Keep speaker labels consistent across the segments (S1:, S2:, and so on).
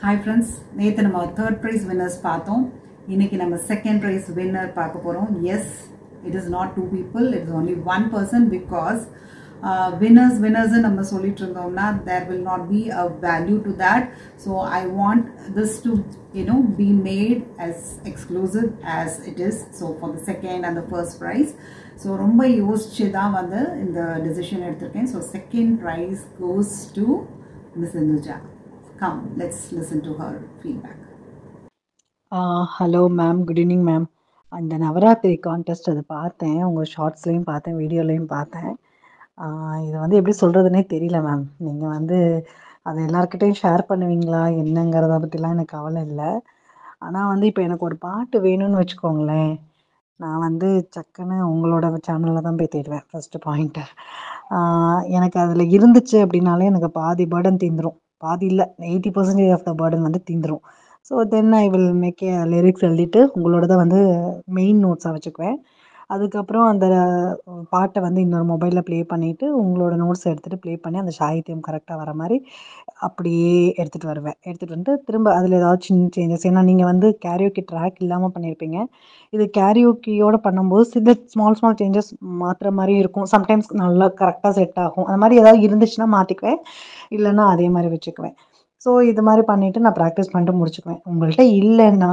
S1: Hi friends, Nathan, our third prize winners. a second prize winner. Yes, it is not two people, it is only one person because uh, winners, winners, And I am winners, there will not be a value to that. So, I want this to you know be made as exclusive as it is. So, for the second and the first prize. So, Rumba in the decision. So, second prize goes to Ms. Induja. Come, let's listen to her feedback. Uh, hello, ma'am. Good evening, ma'am. அந்த Navaratri contest அதை பார்த்தேன் உங்கள் ஷார்ட்ஸ்லேயும் பார்த்தேன் வீடியோலையும் பார்த்தேன் இதை வந்து எப்படி சொல்கிறதுனே தெரியல மேம் நீங்கள் வந்து அதை எல்லாருக்கிட்டையும் ஷேர் பண்ணுவீங்களா என்னங்கிறத பற்றிலாம் எனக்கு கவலை இல்லை ஆனால் வந்து இப்போ எனக்கு ஒரு பாட்டு வேணும்னு வச்சுக்கோங்களேன் நான் வந்து சக்குன்னு உங்களோட சேனலில் தான் போய் தேடுவேன் ஃபஸ்ட்டு பாயிண்ட்டு எனக்கு அதில் இருந்துச்சு அப்படின்னாலே எனக்கு பாதி பேர்டன் தீந்துடும் பாதி இல்லை eighty percentage of the burden வந்து தீந்துடும் so then I will make a lyrics எழுதிட்டு உங்களோட தான் வந்து மெயின் நோட்ஸாக வச்சுக்குவேன் அதுக்கப்புறம் அந்த பாட்டை வந்து இன்னொரு மொபைலில் ப்ளே பண்ணிவிட்டு உங்களோட நோட்ஸ் எடுத்துகிட்டு ப்ளே பண்ணி அந்த சாகித்யம் கரெக்டாக வர மாதிரி அப்படியே எடுத்துகிட்டு வருவேன் எடுத்துகிட்டு வந்து திரும்ப அதில் ஏதாவது சின்ன சேஞ்சஸ் ஏன்னா நீங்கள் வந்து கேரியோக்கி ட்ராக் இல்லாமல் பண்ணியிருப்பீங்க இது கேரியோக்கியோடு பண்ணும்போது சில ஸ்மால் ஸ்மால் சேஞ்சஸ் மாற்றுற மாதிரி இருக்கும் சம்டைம்ஸ் நல்லா கரெக்டாக செட் ஆகும் அந்த மாதிரி ஏதாவது இருந்துச்சுன்னா மாற்றிக்குவேன் இல்லைன்னா அதே மாதிரி வச்சுக்குவேன் ஸோ இது மாதிரி பண்ணிவிட்டு நான் ப்ராக்டிஸ் பண்ணிட்டு முடிச்சுக்குவேன் உங்கள்கிட்ட இல்லைன்னா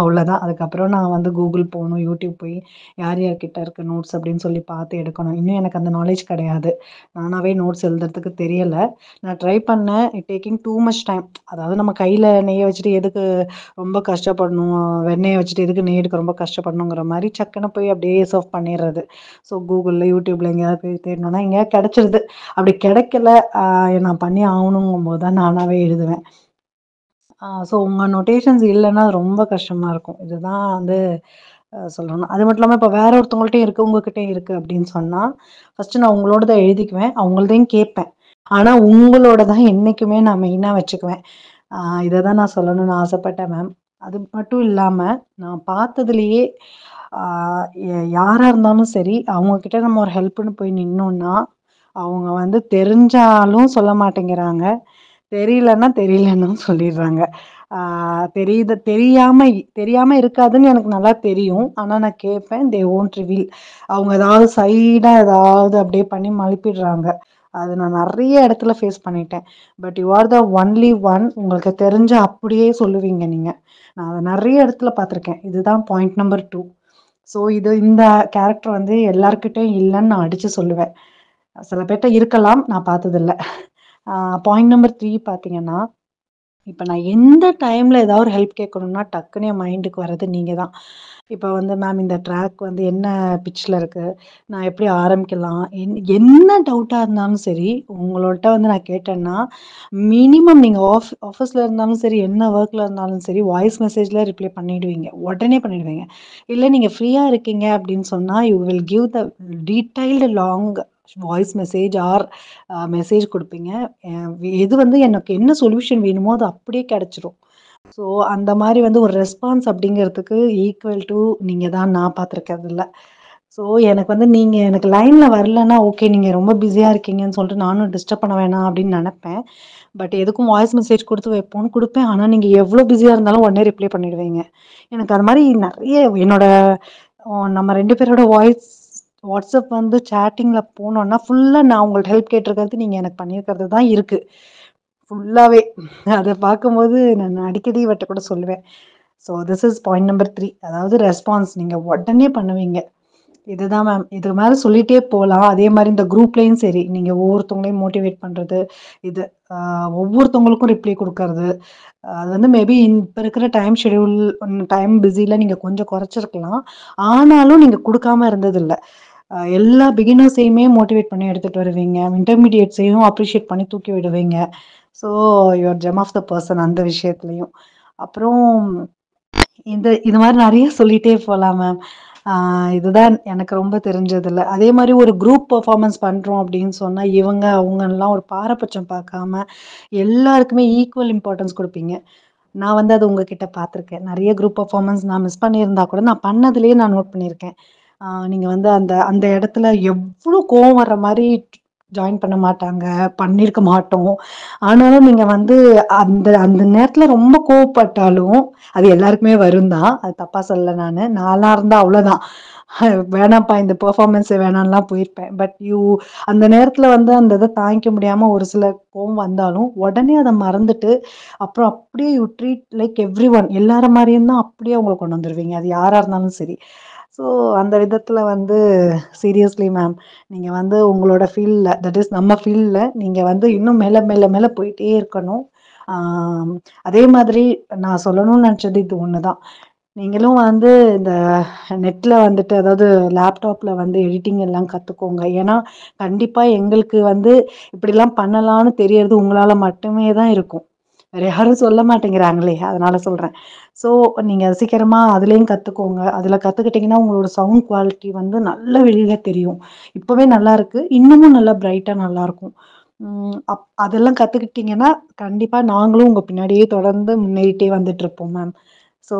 S1: அவ்வளோதான் அதுக்கப்புறம் நான் வந்து கூகுள் போகணும் யூடியூப் போய் யார் யார்கிட்ட இருக்க நோட்ஸ் அப்படின்னு சொல்லி பார்த்து எடுக்கணும் இன்னும் எனக்கு அந்த நாலேஜ் கிடையாது நானாகவே நோட்ஸ் எழுதுறதுக்கு தெரியலை நான் ட்ரை பண்ணேன் டேக்கிங் டூ மச் டைம் அதாவது நம்ம கையில் நெய்யை வச்சுட்டு எதுக்கு ரொம்ப கஷ்டப்படணும் வெண்ணெயை வச்சுட்டு எதுக்கு நெய் எடுக்க ரொம்ப கஷ்டப்படணுங்கிற மாதிரி சக்குன்னு போய் அப்படியே சர்வ் பண்ணிடுறது ஸோ கூகுளில் யூடியூப்பில் எங்கேயாவது போய் தேடணும்னா எங்கேயாவது கிடச்சிருது அப்படி கிடைக்கல நான் பண்ணி ஆகணுங்கும் போது தான் நானாகவே எழுதுவேன் வச்சுருவேன் ஸோ உங்கள் நொட்டேஷன்ஸ் இல்லைன்னா ரொம்ப கஷ்டமாக இருக்கும் இதுதான் வந்து சொல்லணும் அது மட்டும் இல்லாமல் இப்போ வேற ஒருத்தவங்கள்ட்டையும் இருக்குது உங்ககிட்டயும் இருக்குது அப்படின்னு சொன்னால் ஃபஸ்ட்டு நான் உங்களோட தான் எழுதிக்குவேன் அவங்கள்தையும் கேட்பேன் ஆனால் உங்களோட தான் என்றைக்குமே நான் மெயினாக வச்சுக்குவேன் இதை தான் நான் சொல்லணும்னு ஆசைப்பட்டேன் மேம் அது மட்டும் இல்லாமல் நான் பார்த்ததுலையே யாராக இருந்தாலும் சரி அவங்கக்கிட்ட நம்ம ஒரு ஹெல்ப்னு போய் நின்னோன்னா அவங்க வந்து தெரிஞ்சாலும் சொல்ல மாட்டேங்கிறாங்க தெரியலன்னா தெரியலன்னு சொல்லிடுறாங்க தெரியுது தெரியாம தெரியாம இருக்காதுன்னு எனக்கு நல்லா தெரியும் ஆனா நான் கேட்பேன் தே ஓன்ட் ரிவீல் அவங்க ஏதாவது சைடா ஏதாவது அப்படியே பண்ணி மழுப்பிடுறாங்க அது நான் நிறைய இடத்துல ஃபேஸ் பண்ணிட்டேன் but you are the only one உங்களுக்கு தெரிஞ்ச அப்படியே சொல்லுவீங்க நீங்க நான் அதை நிறைய இடத்துல பார்த்துருக்கேன் இதுதான் பாயிண்ட் நம்பர் டூ ஸோ இது இந்த கேரக்டர் வந்து எல்லாருக்கிட்டையும் இல்லைன்னு நான் அடிச்சு சொல்லுவேன் சில பேர்கிட்ட இருக்கலாம் நான் பார்த்ததில்ல பாயிண்ட் நம்பர் த்ரீ பார்த்தீங்கன்னா இப்போ நான் எந்த டைமில் ஏதாவது ஒரு ஹெல்ப் கேட்கணும்னா டக்குன்னு என் மைண்டுக்கு வர்றது நீங்கள் தான் இப்போ வந்து மேம் இந்த ட்ராக் வந்து என்ன பிச்சில் இருக்குது நான் எப்படி ஆரம்பிக்கலாம் என் என்ன டவுட்டாக இருந்தாலும் சரி உங்கள்கிட்ட வந்து நான் கேட்டேன்னா மினிமம் நீங்கள் ஆஃப் ஆஃபீஸில் இருந்தாலும் சரி என்ன ஒர்க்கில் இருந்தாலும் சரி வாய்ஸ் மெசேஜில் ரிப்ளை பண்ணிவிடுவீங்க உடனே பண்ணிவிடுவீங்க இல்லை நீங்கள் ஃப்ரீயாக இருக்கீங்க அப்படின்னு சொன்னால் you will give the detailed long voice message or message கொடுப்பீங்க எது வந்து எனக்கு என்ன சொல்யூஷன் வேணுமோ அது அப்படியே கிடச்சிரும் ஸோ அந்த மாதிரி வந்து ஒரு ரெஸ்பான்ஸ் அப்படிங்கிறதுக்கு ஈக்குவல் டு நீங்கள் தான் நான் பார்த்துருக்கறதில்ல ஸோ எனக்கு வந்து நீங்கள் எனக்கு லைனில் வரலன்னா ஓகே நீங்கள் ரொம்ப பிஸியாக இருக்கீங்கன்னு சொல்லிட்டு நானும் டிஸ்டர்ப் பண்ண வேணாம் அப்படின்னு நினப்பேன் பட் எதுக்கும் வாய்ஸ் மெசேஜ் கொடுத்து வைப்போன்னு கொடுப்பேன் ஆனால் நீங்கள் எவ்வளோ பிஸியாக இருந்தாலும் உடனே ரிப்ளை பண்ணிடுவீங்க எனக்கு அது மாதிரி நிறைய என்னோட நம்ம ரெண்டு பேரோட வாய்ஸ் வாட்ஸ்அப் வந்து சேட்டிங்கில் போனோன்னா ஃபுல்லாக நான் உங்கள்ட்ட ஹெல்ப் கேட்டிருக்கிறது நீங்கள் எனக்கு பண்ணியிருக்கிறது தான் இருக்குது ஃபுல்லாகவே அதை பார்க்கும்போது நான் அடிக்கடி வட்ட கூட சொல்லுவேன் so this is point number three அதாவது ரெஸ்பான்ஸ் நீங்கள் உடனே பண்ணுவீங்க இதுதான் மேம் இது மேலே சொல்லிகிட்டே போகலாம் அதே மாதிரி இந்த குரூப்லேயும் சரி நீங்கள் ஒவ்வொருத்தவங்களையும் மோட்டிவேட் பண்ணுறது இது ஒவ்வொருத்தவங்களுக்கும் ரிப்ளை கொடுக்கறது அது வந்து மேபி இப்போ இருக்கிற டைம் ஷெடியூல் டைம் பிஸியில் நீங்கள் கொஞ்சம் குறைச்சிருக்கலாம் ஆனாலும் நீங்கள் கொடுக்காம இருந்ததில்லை எல்லா பிகினர்ஸையுமே மோட்டிவேட் பண்ணி எடுத்துகிட்டு வருவீங்க இன்டர்மீடியட்ஸையும் அப்ரிஷியேட் பண்ணி தூக்கி விடுவீங்க so your gem of the person அந்த விஷயத்துலையும் அப்புறம் இந்த இது மாதிரி நிறைய சொல்லிட்டே போகலாம் மேம் இதுதான் எனக்கு ரொம்ப தெரிஞ்சதில்ல அதே மாதிரி ஒரு குரூப் பர்ஃபார்மன்ஸ் பண்ணுறோம் அப்படின்னு சொன்னால் இவங்க அவங்கெல்லாம் ஒரு பாரபட்சம் பார்க்காம எல்லாருக்குமே ஈக்குவல் இம்பார்ட்டன்ஸ் கொடுப்பீங்க நான் வந்து அது உங்ககிட்ட பார்த்துருக்கேன் நிறைய குரூப் பர்ஃபார்மன்ஸ் நான் மிஸ் பண்ணியிருந்தா கூட நான் பண்ணதுலேயே நான் நோட் பண்ணியிருக்கேன் நீங்க வந்து அந்த அந்த இடத்துல எவ்வளவு கோவம் வர்ற மாதிரி ஜாயின் பண்ண மாட்டாங்க பண்ணியிருக்க மாட்டோம் ஆனாலும் நீங்க வந்து அந்த அந்த நேரத்துல ரொம்ப கோவப்பட்டாலும் அது எல்லாருக்குமே வரும் தான் அது தப்பா சொல்ல நான் நானா இருந்தா அவ்வளவுதான் வேணாம்ப்பா இந்த பெர்ஃபார்மன்ஸ் வேணாம்லாம் போயிருப்பேன் பட் யூ அந்த நேரத்துல வந்து அந்த இதை தாங்கிக்க முடியாம ஒரு சில கோவம் வந்தாலும் உடனே அதை மறந்துட்டு அப்புறம் அப்படியே you treat like every one எல்லார மாதிரியும் தான் அப்படியே அவங்களை கொண்டு வந்துருவீங்க அது யாரா இருந்தாலும் சரி ஸோ அந்த விதத்தில் வந்து சீரியஸ்லி மேம் நீங்கள் வந்து உங்களோட ஃபீல்டில் தட் இஸ் நம்ம ஃபீல்டில் நீங்கள் வந்து இன்னும் மேலே மேலே மேலே போயிட்டே இருக்கணும் அதே மாதிரி நான் சொல்லணும்னு நினச்சது இது ஒன்று தான் நீங்களும் வந்து இந்த நெட்டில் வந்துட்டு அதாவது லேப்டாப்பில் வந்து எடிட்டிங் எல்லாம் கற்றுக்கோங்க ஏன்னா கண்டிப்பாக எங்களுக்கு வந்து இப்படிலாம் பண்ணலான்னு தெரியறது உங்களால் மட்டுமே தான் இருக்கும் வேற யாரும் சொல்ல மாட்டேங்கிறாங்களே அதனால சொல்கிறேன் ஸோ நீங்கள் சீக்கிரமாக அதுலேயும் கற்றுக்கோங்க அதில் கற்றுக்கிட்டிங்கன்னா உங்களோட சவுண்ட் குவாலிட்டி வந்து நல்ல வெளியில் தெரியும் இப்போவே நல்லா இருக்கு இன்னமும் நல்லா பிரைட்டாக நல்லாயிருக்கும் அப் அதெல்லாம் கத்துக்கிட்டீங்கன்னா கண்டிப்பாக நாங்களும் உங்கள் பின்னாடியே தொடர்ந்து முன்னேறிட்டே வந்துட்டு இருப்போம் ma'am so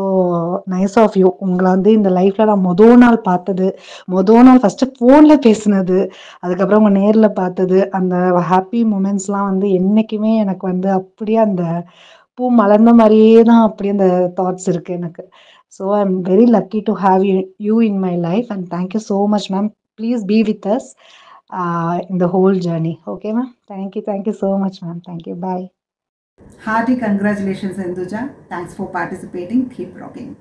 S1: nice of you உங்களை வந்து இந்த லைஃப்ல நான் மொதல் நாள் பார்த்தது மொதல் நாள் ஃபர்ஸ்ட் ஃபோன்ல பேசினது அதுக்கப்புறம் உங்க நேர்ல பார்த்தது அந்த ஹாப்பி மூமெண்ட்ஸ்லாம் வந்து என்னைக்குமே எனக்கு வந்து அப்படியே அந்த பூ மலர்ந்த மாதிரியே தான் அப்படியே அந்த தாட்ஸ் இருக்கு எனக்கு so I am very lucky to have you you in my life and thank you so much ma'am please be with us இந்த whole journey okay ma'am thank you thank you so much ma'am thank you bye Hearty congratulations, Induja! Thanks for participating. Keep rocking.